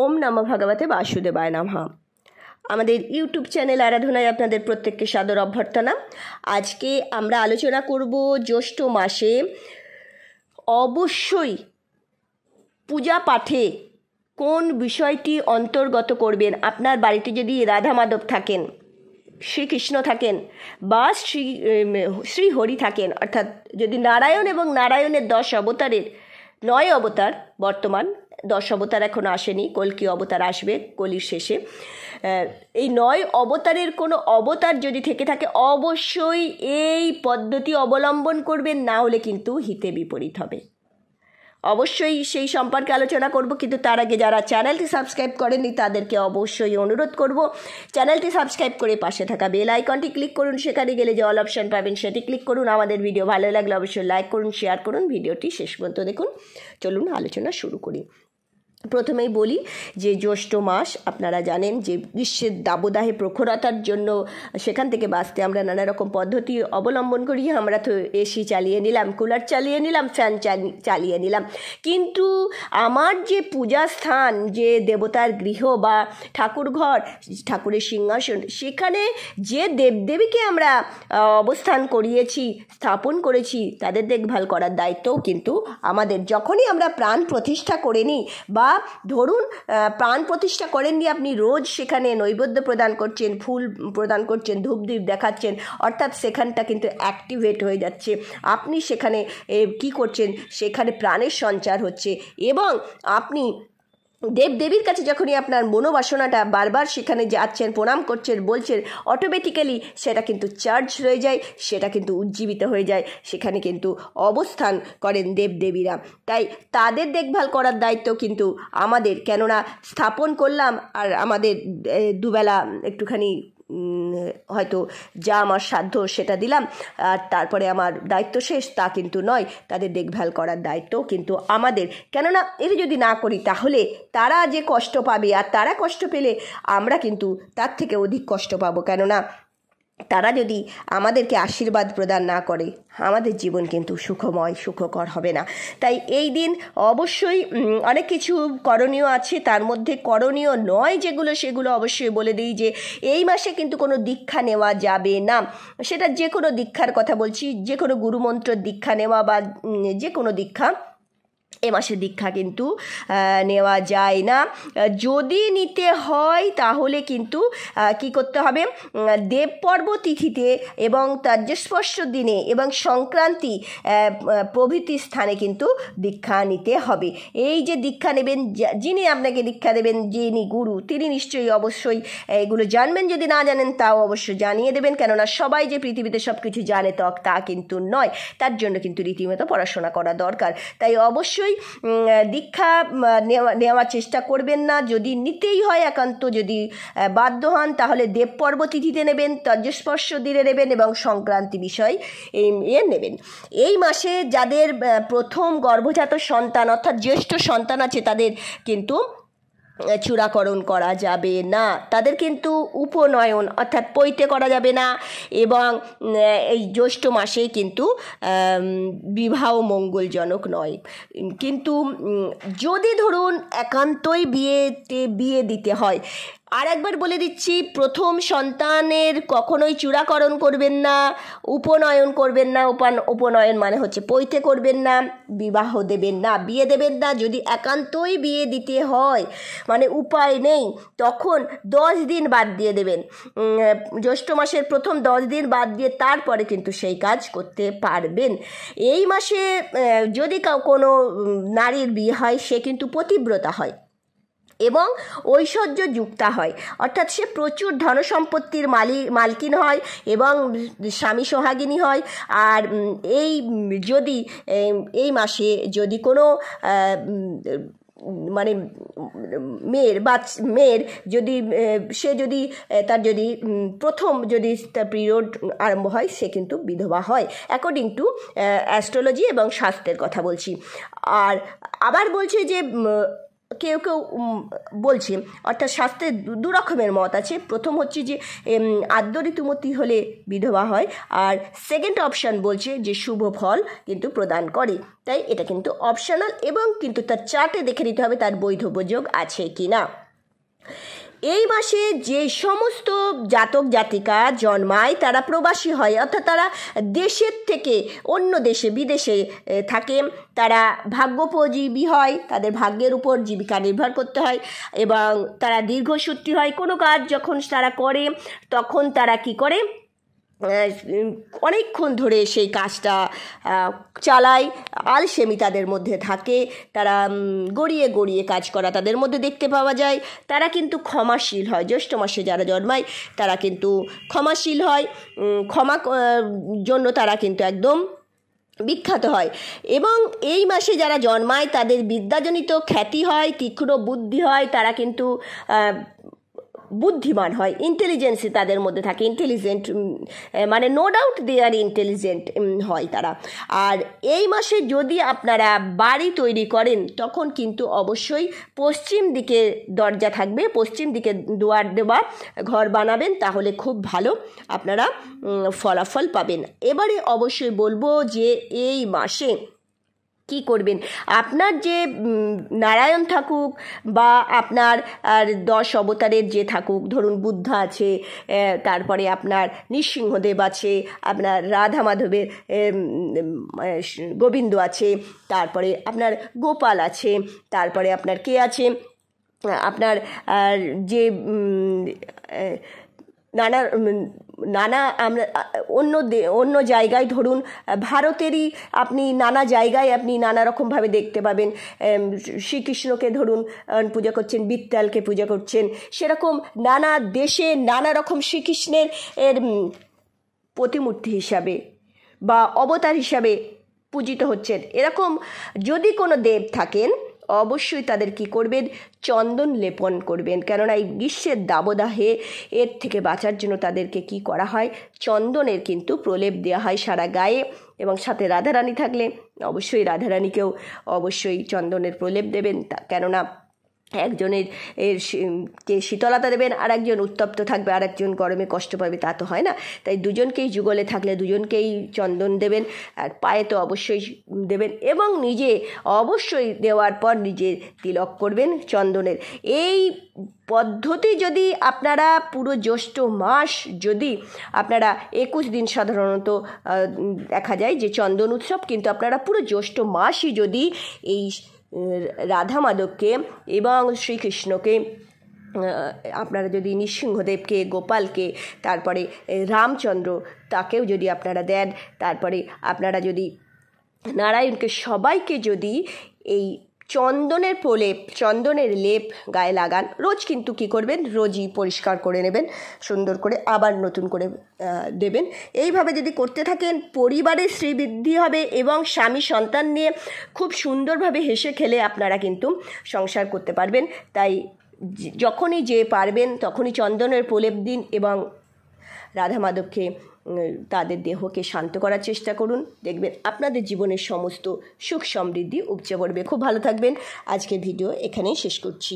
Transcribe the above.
ওম নম ভগবতে বাসুদেবায় নামহা আমাদের ইউটিউব চ্যানেল আরাধনায় আপনাদের প্রত্যেককে সাদর অভ্যর্থনা আজকে আমরা আলোচনা করব জ্যৈষ্ঠ মাসে অবশ্যই পূজা পাঠে কোন বিষয়টি অন্তর্গত করবেন আপনার বাড়িতে যদি রাধা মাধব থাকেন শ্রীকৃষ্ণ থাকেন বা শ্রী শ্রীহরি থাকেন অর্থাৎ যদি নারায়ণ এবং নারায়ণের দশ অবতারের নয় অবতার বর্তমান দশ অবতার এখনও আসেনি কলকি অবতার আসবে কলির শেষে এই নয় অবতারের কোনো অবতার যদি থেকে থাকে অবশ্যই এই পদ্ধতি অবলম্বন করবেন না হলে কিন্তু হিতে বিপরীত হবে অবশ্যই সেই সম্পর্কে আলোচনা করব কিন্তু তার আগে যারা চ্যানেলটি সাবস্ক্রাইব করেননি তাদেরকে অবশ্যই অনুরোধ করব চ্যানেলটি সাবস্ক্রাইব করে পাশে থাকা বেল আইকনটি ক্লিক করুন সেখানে গেলে যে অল অপশান পাবেন সেটি ক্লিক করুন আমাদের ভিডিও ভালো লাগলে অবশ্যই লাইক করুন শেয়ার করুন ভিডিওটি শেষ পর্যন্ত দেখুন চলুন আলোচনা শুরু করি প্রথমেই বলি যে জ্যৈষ্ঠ মাস আপনারা জানেন যে গ্রীষ্মের দাবদাহে প্রখরতার জন্য সেখান থেকে বাঁচতে আমরা নানা রকম পদ্ধতি অবলম্বন করি আমরা তো এসি চালিয়ে নিলাম কুলার চালিয়ে নিলাম ফ্যান চালিয়ে নিলাম কিন্তু আমার যে পূজা স্থান যে দেবতার গৃহ বা ঠাকুর ঘর ঠাকুরের সিংহাসন সেখানে যে দেবদেবীকে আমরা অবস্থান করিয়েছি স্থাপন করেছি তাদের দেখভাল করার দায়িত্বও কিন্তু আমাদের যখনই আমরা প্রাণ প্রতিষ্ঠা করে নিই বা বা ধরুন প্রাণ প্রতিষ্ঠা করেননি আপনি রোজ সেখানে নৈবেদ্য প্রদান করছেন ফুল প্রদান করছেন ধূপদীপ দেখাচ্ছেন অর্থাৎ সেখানটা কিন্তু অ্যাক্টিভেট হয়ে যাচ্ছে আপনি সেখানে কি করছেন সেখানে প্রাণের সঞ্চার হচ্ছে এবং আপনি দেবদেবীর কাছে যখনই আপনার মনোবাসনাটা বারবার সেখানে যাচ্ছেন প্রণাম করছেন বলছেন অটোমেটিক্যালি সেটা কিন্তু চার্জ হয়ে যায় সেটা কিন্তু উজ্জীবিত হয়ে যায় সেখানে কিন্তু অবস্থান করেন দেবদেবীরা তাই তাদের দেখভাল করার দায়িত্ব কিন্তু আমাদের কেননা স্থাপন করলাম আর আমাদের দুবেলা একটুখানি হয়তো যা আমার সাধ্য সেটা দিলাম আর তারপরে আমার দায়িত্ব শেষ তা কিন্তু নয় তাদের দেখভাল করার দায়িত্ব কিন্তু আমাদের কেননা এটা যদি না করি তাহলে তারা যে কষ্ট পাবে আর তারা কষ্ট পেলে আমরা কিন্তু তার থেকে অধিক কষ্ট পাবো কেননা তারা যদি আমাদেরকে আশীর্বাদ প্রদান না করে আমাদের জীবন কিন্তু সুখময় সুখকর হবে না তাই এই দিন অবশ্যই অনেক কিছু করণীয় আছে তার মধ্যে করণীয় নয় যেগুলো সেগুলো অবশ্যই বলে দিই যে এই মাসে কিন্তু কোনো দীক্ষা নেওয়া যাবে না সেটা যে কোনো দীক্ষার কথা বলছি যে কোনো গুরুমন্ত্র দীক্ষা নেওয়া বা যে কোনো দীক্ষা এ মাসে দীক্ষা কিন্তু নেওয়া যায় না যদি নিতে হয় তাহলে কিন্তু কি করতে হবে দেবপর্ব তিথিতে এবং তাজস্পর্শ দিনে এবং সংক্রান্তি প্রভৃতি স্থানে কিন্তু দীক্ষা নিতে হবে এই যে দীক্ষা নেবেন যিনি আপনাকে দীক্ষা দেবেন যিনি গুরু তিনি নিশ্চয়ই অবশ্যই এগুলো জানবেন যদি না জানেন তাও অবশ্য জানিয়ে দেবেন কেননা সবাই যে পৃথিবীতে সব কিছু জানে তা কিন্তু নয় তার জন্য কিন্তু রীতিমতো পড়াশোনা করা দরকার তাই অবশ্যই অবশ্যই দীক্ষা নেওয়ার চেষ্টা করবেন না যদি নিতেই হয় একান্ত যদি বাধ্য হন তাহলে দেবপর্ব তিথিতে নেবেন তর্যস্পর্শ দিনে নেবেন এবং সংক্রান্তি বিষয় এই এ নেবেন এই মাসে যাদের প্রথম গর্ভজাত সন্তান অর্থাৎ জ্যেষ্ঠ সন্তান আছে তাদের কিন্তু চূড়াকরণ করা যাবে না তাদের কিন্তু উপনয়ন অর্থাৎ পৈতে করা যাবে না এবং এই জ্যৈষ্ঠ মাসে কিন্তু বিবাহ মঙ্গলজনক নয় কিন্তু যদি ধরুন একান্তই বিয়েতে বিয়ে দিতে হয় আর একবার বলে দিচ্ছি প্রথম সন্তানের কখনোই চূড়াকরণ করবেন না উপনয়ন করবেন না উপান উপনয়ন মানে হচ্ছে পৈতে করবেন না বিবাহ দেবেন না বিয়ে দেবেন না যদি একান্তই বিয়ে দিতে হয় মানে উপায় নেই তখন দশ দিন বাদ দিয়ে দেবেন জ্যৈষ্ঠ মাসের প্রথম দশ দিন বাদ দিয়ে তারপরে কিন্তু সেই কাজ করতে পারবেন এই মাসে যদি কোনো নারীর বিয়ে হয় সে কিন্তু পতিব্রতা হয় এবং ঐশ্বর্য যুক্তা হয় অর্থাৎ সে প্রচুর ধন সম্পত্তির মালি মালকিন হয় এবং স্বামী সোহাগিনী হয় আর এই যদি এই মাসে যদি কোনো মানে মেয়ের বা মেয়ের যদি সে যদি তার যদি প্রথম যদি তার পিরিয়ড আরম্ভ হয় সে কিন্তু বিধবা হয় অ্যাকর্ডিং টু অ্যাস্ট্রোলজি এবং স্বাস্থ্যের কথা বলছি আর আবার বলছে যে কেউ কেউ বলছে অর্থাৎ শাস্ত্রের দু রকমের মত আছে প্রথম হচ্ছে যে আদ্যঋতুমতি হলে বিধবা হয় আর সেকেন্ড অপশান বলছে যে শুভ ফল কিন্তু প্রদান করে তাই এটা কিন্তু অপশনাল এবং কিন্তু তার চার্টে দেখে নিতে হবে তার বৈধ আছে কি না এই মাসে যে সমস্ত জাতক জাতিকা জন্মায় তারা প্রবাসী হয় অর্থাৎ তারা দেশের থেকে অন্য দেশে বিদেশে থাকে তারা ভাগ্যোপজীবী হয় তাদের ভাগ্যের উপর জীবিকা নির্ভর করতে হয় এবং তারা দীর্ঘসূত্রী হয় কোনো কাজ যখন তারা করে তখন তারা কি করে অনেকক্ষণ ধরে সেই কাজটা চালায় আলসেমি তাদের মধ্যে থাকে তারা গড়িয়ে গড়িয়ে কাজ করা তাদের মধ্যে দেখতে পাওয়া যায় তারা কিন্তু ক্ষমাশীল হয় জ্যৈষ্ঠ মাসে যারা জন্মায় তারা কিন্তু ক্ষমাশীল হয় ক্ষমা জন্য তারা কিন্তু একদম বিখ্যাত হয় এবং এই মাসে যারা জন্মায় তাদের বিদ্যাজনিত খ্যাতি হয় তীক্ষ্ণ বুদ্ধি হয় তারা কিন্তু বুদ্ধিমান হয় ইন্টেলিজেন্সি তাদের মধ্যে থাকে ইন্টেলিজেন্ট মানে no doubt they are intelligent হয় তারা আর এই মাসে যদি আপনারা বাড়ি তৈরি করেন তখন কিন্তু অবশ্যই পশ্চিম দিকে দরজা থাকবে পশ্চিম দিকে দুয়ার দেওয়া ঘর বানাবেন তাহলে খুব ভালো আপনারা ফলাফল পাবেন এবারে অবশ্যই বলবো যে এই মাসে কি করবেন আপনার যে নারায়ণ থাকুক বা আপনার আর দশ অবতারের যে থাকুক ধরুন বুদ্ধ আছে তারপরে আপনার নৃসিংহদেব আছে আপনার রাধা মাধবের গোবিন্দ আছে তারপরে আপনার গোপাল আছে তারপরে আপনার কে আছে আপনার যে নানা নানা আমরা অন্য অন্য জায়গায় ধরুন ভারতেরই আপনি নানা জায়গায় আপনি নানা রকমভাবে দেখতে পাবেন শ্রীকৃষ্ণকে ধরুন পূজা করছেন বিত্তালকে পূজা করছেন সেরকম নানা দেশে নানা রকম শ্রীকৃষ্ণের এর প্রতিমূর্তি হিসাবে বা অবতার হিসাবে পূজিত হচ্ছেন এরকম যদি কোনো দেব থাকেন অবশ্যই তাদের কি করবেন চন্দন লেপন করবেন কেননা এই গ্রীষ্মের দাবদাহে এর থেকে বাঁচার জন্য তাদেরকে কি করা হয় চন্দনের কিন্তু প্রলেপ দেওয়া হয় সারা গায়ে এবং সাথে রাধারানী থাকলে অবশ্যই রাধারানীকেও অবশ্যই চন্দনের প্রলেপ দেবেন কেননা একজনের এর কে শীতলতা দেবেন আর একজন উত্তপ্ত থাকবে আর একজন গরমে কষ্ট পাবে তা তো হয় না তাই দুজনকেই যুগলে থাকলে দুজনকেই চন্দন দেবেন আর পায়ে তো অবশ্যই দেবেন এবং নিজে অবশ্যই দেওয়ার পর নিজে তিলক করবেন চন্দনের এই পদ্ধতি যদি আপনারা পুরো জ্যৈষ্ঠ মাস যদি আপনারা একুশ দিন সাধারণত দেখা যায় যে চন্দন উৎসব কিন্তু আপনারা পুরো জ্যৈষ্ঠ মাসই যদি এই রাধা মাধবকে এবং শ্রীকৃষ্ণকে আপনারা যদি নৃসিংহদেবকে গোপালকে তারপরে রামচন্দ্র তাকেও যদি আপনারা দেন তারপরে আপনারা যদি নারায়ণকে সবাইকে যদি এই চন্দনের প্রলেপ চন্দনের লেপ গায়ে লাগান রোজ কিন্তু কি করবেন রোজই পরিষ্কার করে নেবেন সুন্দর করে আবার নতুন করে দেবেন এইভাবে যদি করতে থাকেন পরিবারের শ্রীবৃদ্ধি হবে এবং স্বামী সন্তান নিয়ে খুব সুন্দরভাবে হেসে খেলে আপনারা কিন্তু সংসার করতে পারবেন তাই যখনই যে পারবেন তখনই চন্দনের প্রলেপ দিন এবং রাধা মাধবকে তাদের দেহকে শান্ত করার চেষ্টা করুন দেখবেন আপনাদের জীবনের সমস্ত সুখ সমৃদ্ধি উপচে পড়বে খুব ভালো থাকবেন আজকের ভিডিও এখানেই শেষ করছি